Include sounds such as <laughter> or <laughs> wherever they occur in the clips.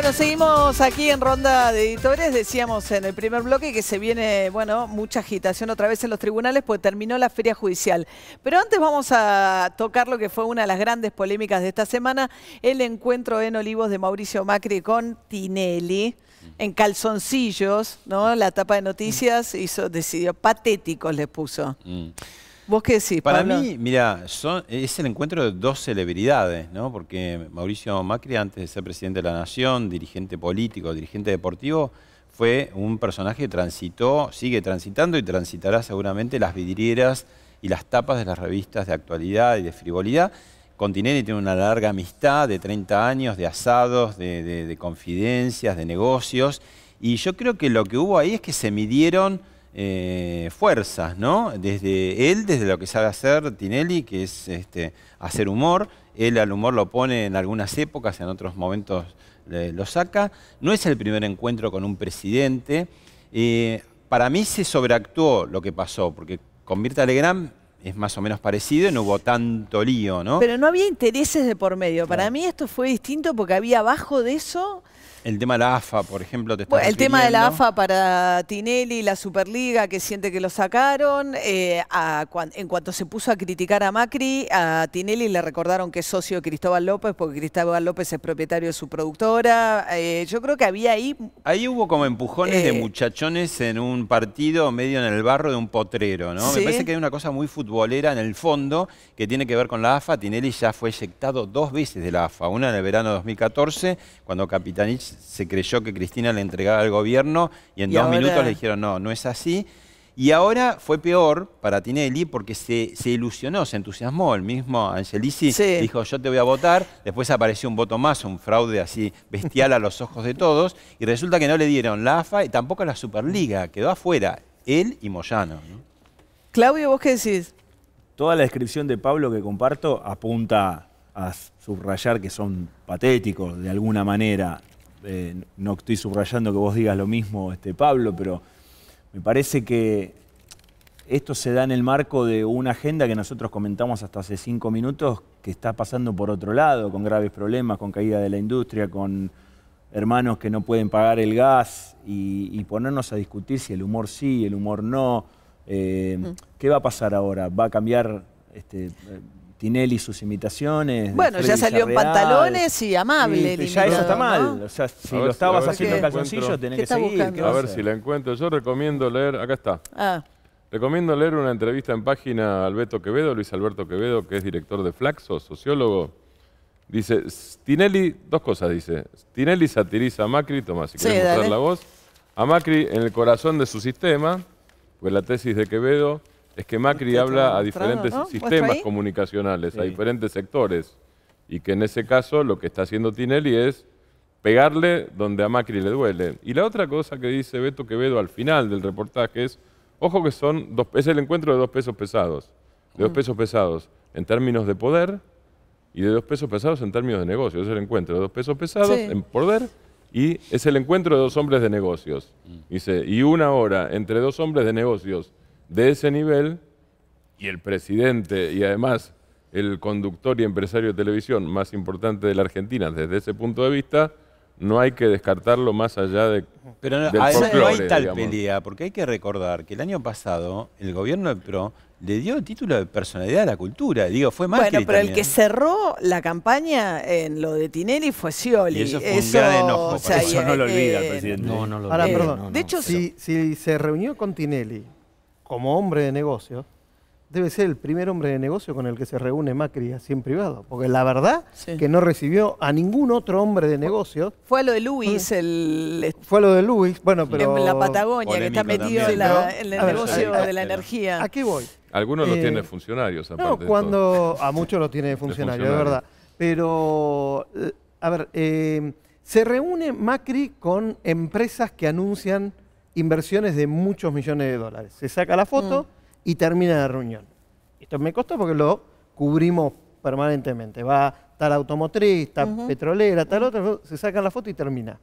Bueno, seguimos aquí en Ronda de Editores. Decíamos en el primer bloque que se viene, bueno, mucha agitación otra vez en los tribunales pues terminó la feria judicial. Pero antes vamos a tocar lo que fue una de las grandes polémicas de esta semana, el encuentro en Olivos de Mauricio Macri con Tinelli en calzoncillos, ¿no? La tapa de noticias hizo, decidió patéticos le puso. Mm. ¿Vos qué decís, Para mí, mira, es el encuentro de dos celebridades, ¿no? Porque Mauricio Macri, antes de ser presidente de la Nación, dirigente político, dirigente deportivo, fue un personaje que transitó, sigue transitando y transitará seguramente las vidrieras y las tapas de las revistas de actualidad y de frivolidad. Continente tiene una larga amistad de 30 años, de asados, de confidencias, de negocios. Y yo creo que lo que hubo ahí es que se midieron eh, fuerzas, ¿no? Desde él, desde lo que sabe hacer Tinelli, que es este, hacer humor. Él al humor lo pone en algunas épocas, en otros momentos lo saca. No es el primer encuentro con un presidente. Eh, para mí se sobreactuó lo que pasó, porque con Mirta Legrand es más o menos parecido y no hubo tanto lío, ¿no? Pero no había intereses de por medio. Para mí esto fue distinto porque había abajo de eso el tema de la AFA, por ejemplo, te bueno, El tema de la AFA para Tinelli, la Superliga, que siente que lo sacaron. Eh, en cuanto se puso a criticar a Macri, a Tinelli le recordaron que es socio de Cristóbal López, porque Cristóbal López es propietario de su productora. Eh, yo creo que había ahí... Ahí hubo como empujones de eh, muchachones en un partido medio en el barro de un potrero, ¿no? Me parece que hay una cosa muy futbolera en el fondo que tiene que ver con la AFA. Tinelli ya fue eyectado dos veces de la AFA. Una en el verano de 2014, cuando Capitanich se creyó que Cristina le entregaba al gobierno y en dos minutos le dijeron, no, no es así. Y ahora fue peor para Tinelli porque se, se ilusionó, se entusiasmó. El mismo Angelici dijo, yo te voy a votar. Después apareció un voto más, un fraude así bestial a los ojos de todos. Y resulta que no le dieron la AFA y tampoco la Superliga. Quedó afuera, él y Moyano. Claudio, ¿vos qué decís? Toda la descripción de Pablo que comparto apunta a subrayar que son patéticos de alguna manera. Eh, no estoy subrayando que vos digas lo mismo, este, Pablo, pero me parece que esto se da en el marco de una agenda que nosotros comentamos hasta hace cinco minutos que está pasando por otro lado, con graves problemas, con caída de la industria, con hermanos que no pueden pagar el gas y, ponernos a discutir si el humor sí, el humor no. Eh, mm. ¿Qué va a pasar ahora? ¿Va a cambiar este, Tinelli sus imitaciones. Bueno, ya salió en pantalones y amable. ya eso está mal. O sea, si lo estabas haciendo en calzoncillos, tenés que seguir. A ver si la encuentro. Yo recomiendo leer. Acá está. Ah. Recomiendo leer una entrevista en página a Alberto Quevedo, Luis Alberto Quevedo, que es director de Flaxo, sociólogo. Dice, Tinelli, dos cosas dice. Tinelli satiriza a Macri, Tomás, si quieres querés mostrar la voz. A Macri en el corazón de su sistema, pues la tesis de Quevedo es que Macri habla a diferentes sistemas comunicacionales, a diferentes sectores, y que en ese caso lo que está haciendo Tinelli es pegarle donde a Macri le duele. Y la otra cosa que dice Beto Quevedo al final del reportaje es, ojo que son dos, es el encuentro de dos pesos pesados, de dos mm. pesos pesados en términos de poder y de dos pesos pesados en términos de negocio. Es el encuentro de dos pesos pesados en poder y es el encuentro de dos hombres de negocios. Mm. Dice, y una hora entre dos hombres de negocios de ese nivel y el presidente y además el conductor y empresario de televisión más importante de la Argentina desde ese punto de vista, no hay que descartarlo más allá de. Pero no, no hay tal pelea, porque hay que recordar que el año pasado el gobierno de PRO le dio el título de personalidad a la cultura. Digo, fue más Bueno, pero el que cerró la campaña en lo de Tinelli fue Scioli. eso fue enojo, eso no lo olvida el presidente. No, no lo de hecho, si se reunió con Tinelli como hombre de negocios, debe ser el primer hombre de negocio con el que se reúne Macri así en privado. Porque la verdad que no recibió a ningún otro hombre de negocio. Fue a lo de Luis, mm. el... Fue a lo de Luis, bueno, pero... En la Patagonia, que está metido en, el negocio de la energía. ¿A qué voy? Algunos lo eh, tienen funcionarios, aparte No, cuando... a muchos lo tiene funcionarios, de verdad. Pero, eh, a ver, eh, se reúne Macri con empresas que anuncian inversiones de muchos millones de dólares. Se saca la foto mm. y termina la reunión. Esto me costó porque lo cubrimos permanentemente. Va tal automotriz, tal petrolera, tal otra, se saca la foto y termina.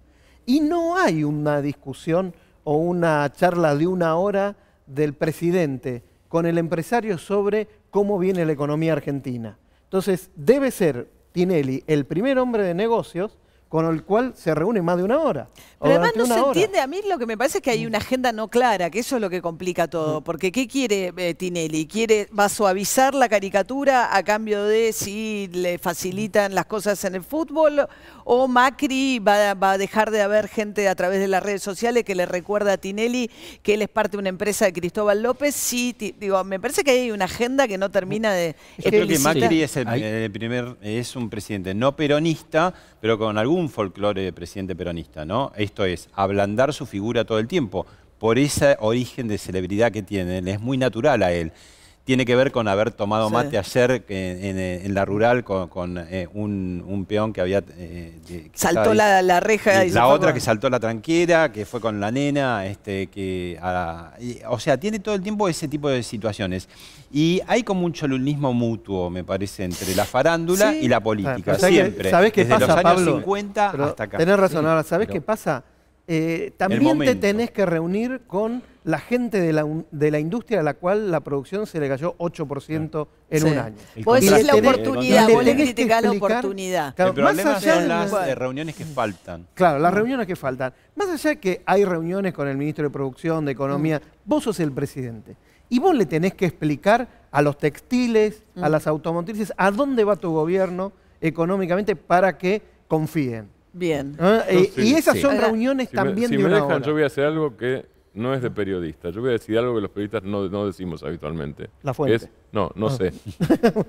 Y no hay una discusión o una charla de una hora del presidente con el empresario sobre cómo viene la economía argentina. Entonces, debe ser Tinelli el primer hombre de negocios con el cual se reúne más de una hora. Pero además no se entiende, a mí lo que me parece es que hay mm. una agenda no clara, que eso es lo que complica todo, mm. porque ¿qué quiere eh, Tinelli? ¿Quiere, ¿Va a suavizar la caricatura a cambio de si le facilitan las cosas en el fútbol? ¿O Macri va, a dejar de haber gente a través de las redes sociales que le recuerda a Tinelli que él es parte de una empresa de Cristóbal López? Sí, digo, me parece que hay una agenda que no termina de... Yo creo que Macri es, eh, primer, es un presidente no peronista, pero con algún un folclore de presidente peronista, ¿no? Esto es, ablandar su figura todo el tiempo. Por ese origen de celebridad que tiene, es muy natural a él tiene que ver con haber tomado mate ayer eh, en, la rural con, eh, un, peón que había... Eh, saltó la, reja. Y, la otra que saltó la tranquera, que fue con la nena, este, que... Ah, o sea, tiene todo el tiempo ese tipo de situaciones. Y hay como un cholunismo mutuo, me parece, entre la farándula y la política, ah, siempre. qué Desde los años 50 hasta acá. Tenés razón. ahora, ¿sabés qué pasa? también te tenés que reunir con la gente de la, industria a la cual la producción se le cayó 8% en un año. Vos es la oportunidad, vos le criticás la oportunidad. Claro, el problema son las eh, reuniones que faltan. Claro, las reuniones que faltan. Más allá de que hay reuniones con el ministro de Producción, de Economía, mm. vos sos el presidente. Y vos le tenés que explicar a los textiles, a mm. las automotrices, a dónde va tu gobierno económicamente para que confíen. Bien. ¿Ah? Eh, y esas son reuniones también de me Yo voy a hacer algo que no es de periodista. Yo voy a decir algo que los periodistas no, decimos habitualmente. La fuente. no, no ah. sé.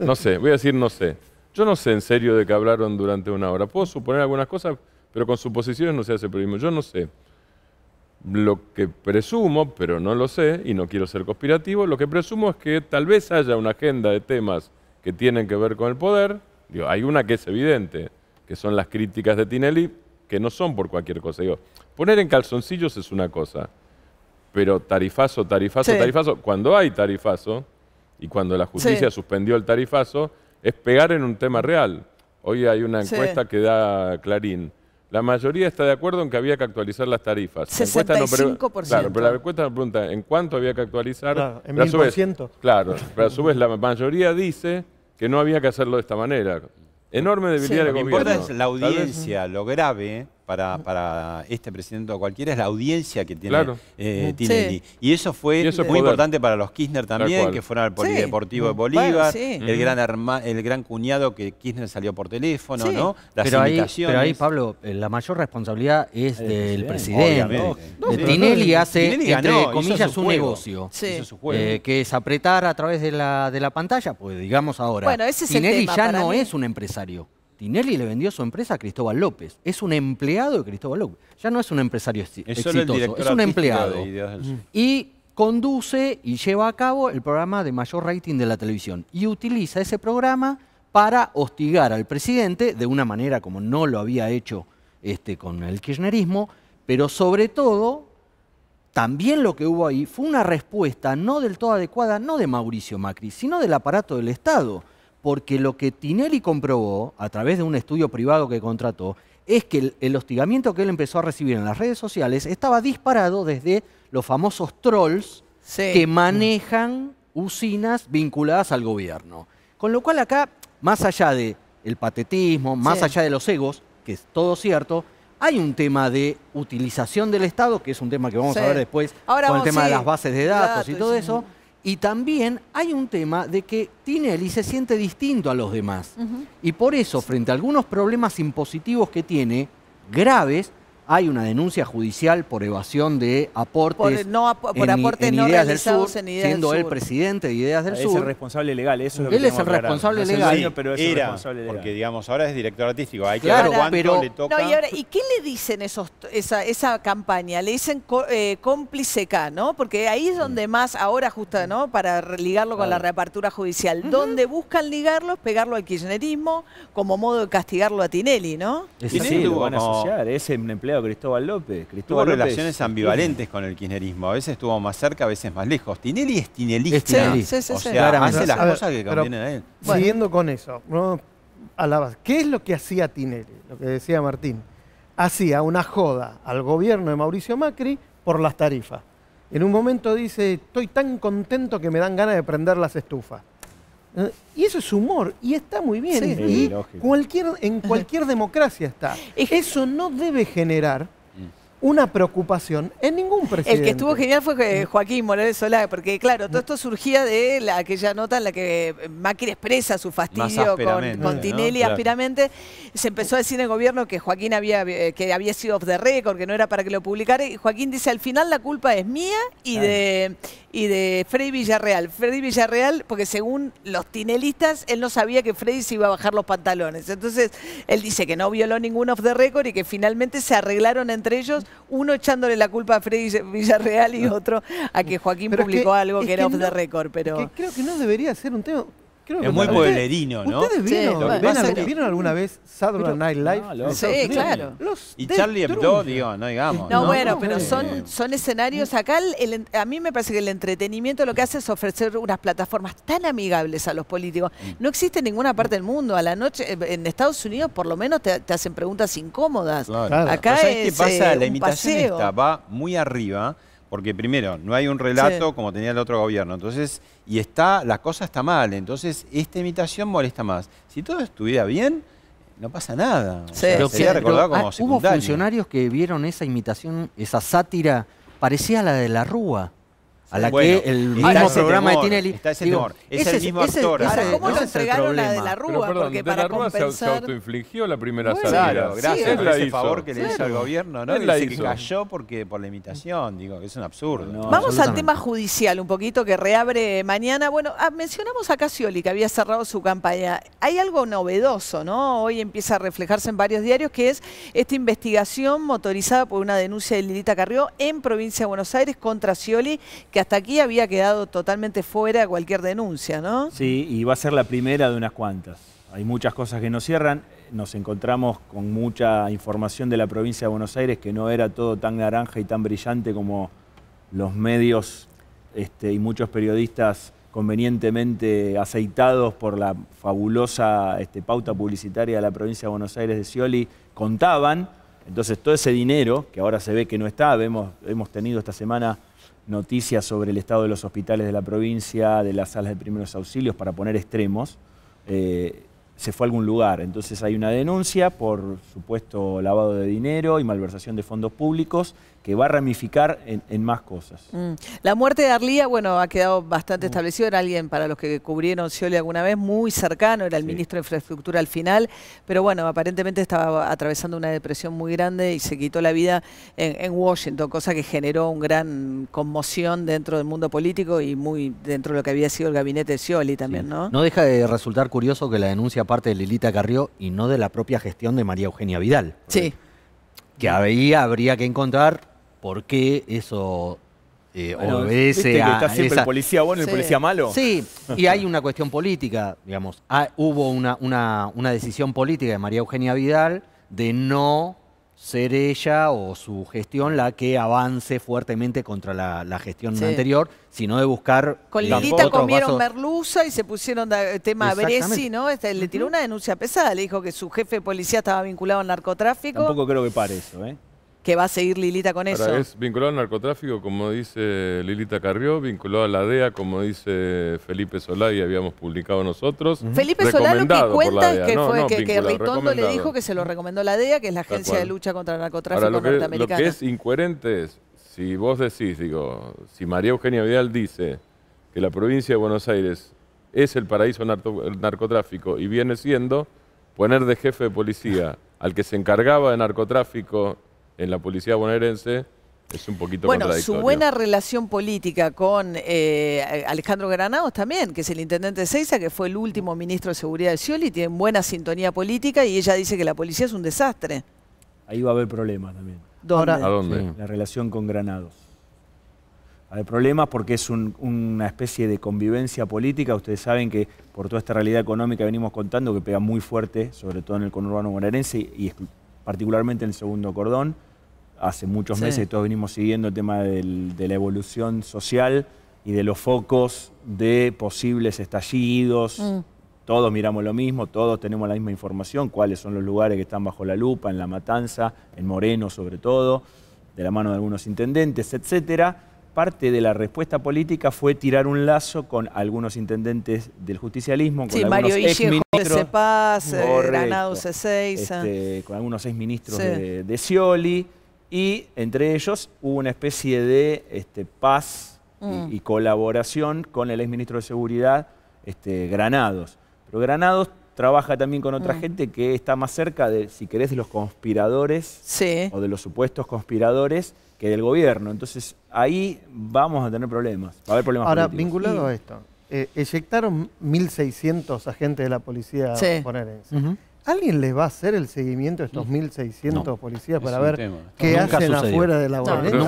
No sé, voy a decir no sé. Yo no sé en serio de qué hablaron durante una hora. Puedo suponer algunas cosas, pero con suposiciones no se hace periodismo. Yo no sé. Lo que presumo, pero no lo sé y no quiero ser conspirativo, lo que presumo es que tal vez haya una agenda de temas que tienen que ver con el poder. hay una que es evidente, que son las críticas de Tinelli, que no son por cualquier cosa. poner en calzoncillos es una cosa pero tarifazo, tarifazo, tarifazo. Cuando hay tarifazo, y cuando la justicia suspendió el tarifazo, es pegar en un tema real. Hoy hay una encuesta que da Clarín. La mayoría está de acuerdo en que había que actualizar las tarifas. 65%. claro, pero la encuesta pregunta en cuánto había que actualizar. Claro, en mil por ciento. claro, pero a su vez la mayoría dice que no había que hacerlo de esta manera. Enorme debilidad del gobierno. es la audiencia, lo grave para, mm. para este presidente o cualquiera es la audiencia que tiene, eh, mm. Tinelli. Y eso fue muy importante para los Kirchner también, que fueron al Polideportivo de mm. Bolívar, el, gran el gran cuñado que Kirchner salió por teléfono, ¿no? Las invitaciones. pero ahí, Pablo, eh, la mayor responsabilidad es del presidente. Eh, Tinelli hace, entre comillas, un negocio, que es apretar a través de la, de la pantalla, pues digamos ahora. Tinelli ya no es un empresario. Tinelli le vendió su empresa a Cristóbal López. Es un empleado de Cristóbal López. Ya no es un empresario exitoso, es un empleado. Mm. y conduce y lleva a cabo el programa de mayor rating de la televisión. Y utiliza ese programa para hostigar al presidente de una manera como no lo había hecho este, con el kirchnerismo, pero sobre todo, también lo que hubo ahí fue una respuesta no del todo adecuada, no de Mauricio Macri, sino del aparato del Estado porque lo que Tinelli comprobó a través de un estudio privado que contrató es que el, hostigamiento que él empezó a recibir en las redes sociales estaba disparado desde los famosos trolls que manejan usinas vinculadas al gobierno. Con lo cual acá, más allá del el patetismo, más allá de los egos, que es todo cierto, hay un tema de utilización del Estado, que es un tema que vamos a ver después con el tema de las bases de datos y todo eso y también hay un tema de que Tinelli se siente distinto a los demás. Y por eso, frente a algunos problemas impositivos que tiene, graves, hay una denuncia judicial por evasión de aportes por, aportes Ideas no del Sur, siendo él presidente de Ideas del Sur. Es el responsable legal, eso es lo que Él es el responsable legal. es Era, el responsable porque digamos, ahora es director artístico, hay claro, ver cuánto pero, le toca. y, qué le dicen esos, esa, campaña? Le dicen eh, cómplice K, ¿no? Porque ahí es donde más, ahora justo ¿no? Para ligarlo con la reapertura judicial, donde buscan ligarlo, pegarlo al kirchnerismo como modo de castigarlo a Tinelli, ¿no? Es así, lo van a asociar, es un empleado Cristóbal López. Cristóbal Tuvo relaciones ambivalentes con el kirchnerismo. A veces estuvo más cerca, a veces más lejos. Tinelli es tinelista. o hace las cosas que convienen a él. Siguiendo con eso, ¿Qué es lo que hacía Tinelli? Lo que decía Martín. Hacía una joda al gobierno de Mauricio Macri por las tarifas. En un momento dice, estoy tan contento que me dan ganas de prender las estufas. Y eso es humor, y está muy bien. y cualquier, en <laughs> cualquier democracia está. Eso no debe generar mm. una preocupación en ningún presidente. El que estuvo genial fue eh, mm. Joaquín Morales Solá, porque claro, todo mm. esto surgía de aquella nota en la que Macri expresa su fastidio con, Tinelli aspiramente. Se empezó a decir en el gobierno que Joaquín había, eh, que había sido off the record, que no era para que lo publicara, y Joaquín dice, al final la culpa es mía y de y de Freddy Villarreal. Freddy Villarreal, porque según los tinelistas, él no sabía que Freddy se iba a bajar los pantalones. Entonces, él dice que no violó ningún off the record y que finalmente se arreglaron entre ellos, uno echándole la culpa a Freddy Villarreal y otro a que Joaquín publicó algo que era off the record. Pero... creo que no debería ser un tema es muy pueblerino, ¿no? ¿Ustedes vieron, vieron alguna vez Saturday Night Live? sí, claro. y Charlie Hebdo, no digamos. No, bueno, pero eh. son, son escenarios. Acá a mí me parece que el entretenimiento lo que hace es ofrecer unas plataformas tan amigables a los políticos. Mm. No existe en ninguna parte del mundo. A la noche, eh, en Estados Unidos por lo menos te, hacen preguntas incómodas. Acá es, qué pasa? Eh, la imitación esta va muy arriba porque primero, no hay un relato como tenía el otro gobierno. Entonces, y está, la cosa está mal. Entonces, esta imitación molesta más. Si todo estuviera bien, no pasa nada. sería recordado ah, ¿Hubo funcionarios que vieron esa imitación, esa sátira, parecía la de la Rúa? a la que el mismo programa de Tinelli. Está ese Es el mismo actor. Ese, ¿Cómo lo entregaron la de la Rúa? porque para compensar... se autoinfligió la primera salida. gracias por ese favor que le hizo al gobierno, ¿no? Él que cayó porque, por la imitación, digo, es un absurdo. Vamos al tema judicial un poquito que reabre mañana. Bueno, ah, mencionamos a Casioli que había cerrado su campaña. Hay algo novedoso, ¿no? Hoy empieza a reflejarse en varios diarios que es esta investigación motorizada por una denuncia de Lilita Carrió en provincia de Buenos Aires contra Scioli que hasta aquí había quedado totalmente fuera cualquier denuncia, ¿no? Sí, y va a ser la primera de unas cuantas. Hay muchas cosas que no cierran. Nos encontramos con mucha información de la provincia de Buenos Aires que no era todo tan naranja y tan brillante como los medios este, y muchos periodistas convenientemente aceitados por la fabulosa este, pauta publicitaria de la provincia de Buenos Aires de Scioli contaban. Entonces, todo ese dinero, que ahora se ve que no está, hemos tenido esta semana noticias sobre el estado de los hospitales de la provincia, de las salas de primeros auxilios, para poner extremos, eh, se fue a algún lugar. Entonces hay una denuncia por supuesto lavado de dinero y malversación de fondos públicos que va a ramificar en, más cosas. Mm. La muerte de Arlía, bueno, ha quedado bastante mm. establecido, era alguien para los que cubrieron Scioli alguna vez, muy cercano, era el ministro de Infraestructura al final, pero bueno, aparentemente estaba atravesando una depresión muy grande y se quitó la vida en, Washington, cosa que generó un gran conmoción dentro del mundo político y muy dentro de lo que había sido el gabinete de Scioli también, ¿no? No deja de resultar curioso que la denuncia parte de Lilita Carrió y no de la propia gestión de María Eugenia Vidal. Sí. Que había, habría que encontrar por qué eso eh, obedece que está siempre el policía bueno y el policía malo. Sí, y hay una cuestión política, digamos. Ah, hubo una, una, decisión política de María Eugenia Vidal de no ser ella o su gestión la que avance fuertemente contra la, gestión anterior, sino de buscar... Eh, Con Lidita Lilita comieron merluza y se pusieron el eh, tema a ¿no? Este, le tiró una denuncia pesada, le dijo que su jefe de policía estaba vinculado al narcotráfico. Tampoco creo que pare eso, ¿eh? que va a seguir Lilita con eso. Es vinculado al narcotráfico, como dice Lilita Carrió, vinculado a la DEA, como dice Felipe Solá y habíamos publicado nosotros. Felipe Solá lo que cuenta es que, que, Ritondo le dijo que se lo recomendó la DEA, que es la Agencia de Lucha contra el Narcotráfico es incoherente es, si vos decís, digo, si María Eugenia Vidal dice que la provincia de Buenos Aires es el paraíso del narcotráfico y viene siendo poner de jefe de policía al que se encargaba de narcotráfico en la policía bonaerense es un poquito bueno, Bueno, su buena relación política con eh, Alejandro Granados también, que es el intendente de Seiza, que fue el último ministro de Seguridad de Scioli, tiene buena sintonía política y ella dice que la policía es un desastre. Ahí va a haber problemas también. ¿A dónde? la relación con Granados. Hay problemas porque es una especie de convivencia política. Ustedes saben que por toda esta realidad económica que venimos contando, que pega muy fuerte, sobre todo en el conurbano bonaerense y particularmente en el segundo cordón, hace muchos meses todos venimos siguiendo el tema de la evolución social y de los focos de posibles estallidos. Mm. Todos miramos lo mismo, todos tenemos la misma información, cuáles son los lugares que están bajo la lupa, en La Matanza, en Moreno sobre todo, de la mano de algunos intendentes, etcétera. Parte de la respuesta política fue tirar un lazo con algunos intendentes del justicialismo, con algunos exministros. Eh, ah. este, con algunos exministros de, de Scioli y entre ellos hubo una especie de este, paz mm. y, colaboración con el exministro de Seguridad, este, Granados. Pero Granados trabaja también con otra mm. gente que está más cerca de, si querés, de los conspiradores o de los supuestos conspiradores que del gobierno. Entonces ahí vamos a tener problemas. Va a haber problemas. Ahora, vinculado a esto, eh, eyectaron 1.600 agentes de la policía sí. bonaerense. ¿Alguien les va a hacer el seguimiento a estos 1.600 policías para ver qué hacen afuera de la guardería?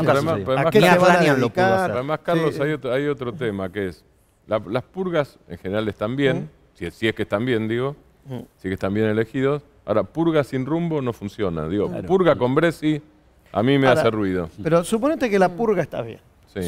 además, Carlos, hay, otro, tema que es, las purgas en general están bien, mm. si, es que están bien, digo, mm. si es que están bien elegidos. Ahora, purga sin rumbo no funciona. Digo, purga con Bresi a mí me hace ruido. Pero suponete que la purga está bien.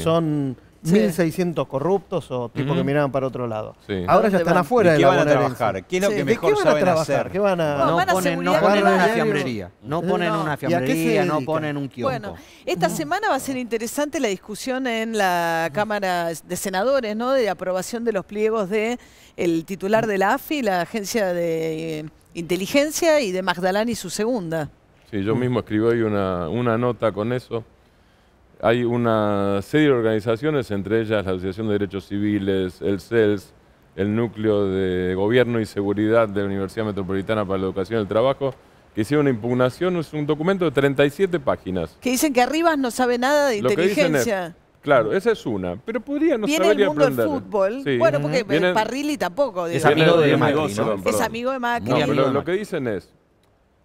Son 1.600 corruptos o tipos que miraban para otro lado. Ahora ya están afuera de, qué van a trabajar? ¿Qué es lo que mejor saben Hacer? ¿Qué van a... No, no, ponen, una fiambrería, no ponen no. no ponen un kiosco. Bueno, esta mm. semana va a ser interesante la discusión en la Cámara de Senadores, ¿no? De aprobación de los pliegos de el titular de la AFI, la Agencia de eh, Inteligencia, y de Magdalán y su segunda. Sí, yo mismo escribí una, una nota con eso hay una serie de organizaciones, entre ellas la Asociación de Derechos Civiles, el CELS, el Núcleo de Gobierno y Seguridad de la Universidad Metropolitana para la Educación y el Trabajo, que hicieron una impugnación, es un documento de 37 páginas. Que dicen que Arribas no sabe nada de inteligencia. claro, esa es una, pero podría no Viene el mundo del fútbol, bueno, porque Parrilli tampoco. Es amigo de, Macri, Es amigo de Macri. lo, que dicen es,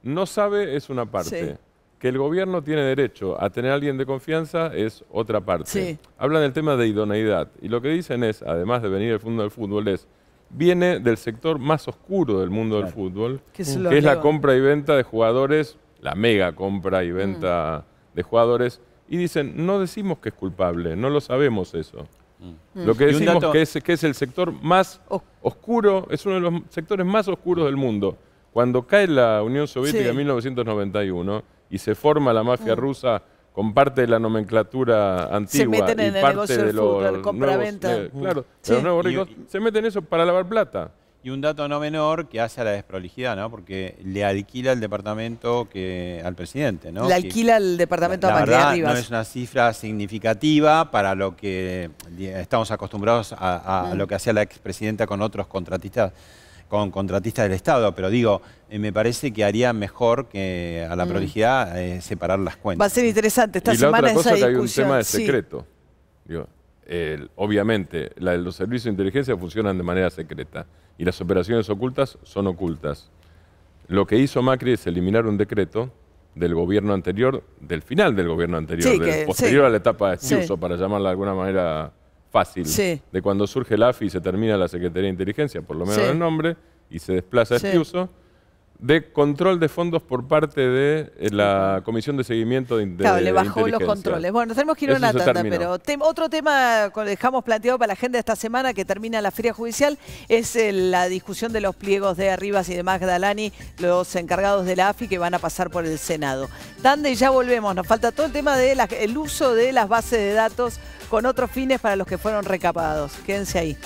no sabe es una parte. Que el gobierno tiene derecho a tener a alguien de confianza es otra parte. Hablan del tema de idoneidad. Y lo que dicen es, además de venir del fondo del fútbol, es viene del sector más oscuro del mundo del fútbol, mm. que, es la compra y venta de jugadores, la mega compra y venta mm. de jugadores. Y dicen, no decimos que es culpable, no lo sabemos eso. Mm. Lo que decimos que, es, que es el sector más oscuro, es uno de los sectores más oscuros del mundo. Cuando cae la Unión Soviética en 1991, y se forma la mafia mm. rusa con parte de la nomenclatura antigua se meten en y el negocio de compra eh, Claro, mm. los nuevos ricos se meten eso para lavar plata. Y un dato no menor que hace a la desprolijidad, ¿no? Porque le alquila el departamento que al presidente, ¿no? Le alquila el departamento la, a Rivas. No es una cifra significativa para lo que estamos acostumbrados a, a mm. lo que hacía la expresidenta con otros contratistas con contratistas del Estado, pero digo, eh, me parece que haría mejor que a la mm. prolijidad eh, separar las cuentas. Va a ser interesante esta y semana la otra cosa es que hay un tema de secreto. obviamente, los servicios de inteligencia funcionan de manera secreta y las operaciones ocultas son ocultas. Lo que hizo Macri es eliminar un decreto del gobierno anterior, del final del gobierno anterior, posterior a la etapa de uso para llamarla de alguna manera fácil de cuando surge la AFI y se termina la Secretaría de Inteligencia, por lo menos el nombre, y se desplaza este uso, de control de fondos por parte de eh, la Comisión de Seguimiento de, claro, le bajó los controles. Bueno, tenemos que ir a una pero otro tema que dejamos planteado para la agenda de esta semana que termina la feria judicial es eh, la discusión de los pliegos de Arribas y de Magdalani, los encargados de la AFI que van a pasar por el Senado. Dande, ya volvemos. Nos falta todo el tema del uso de las bases de datos con otros fines para los que fueron recapados. Quédense ahí.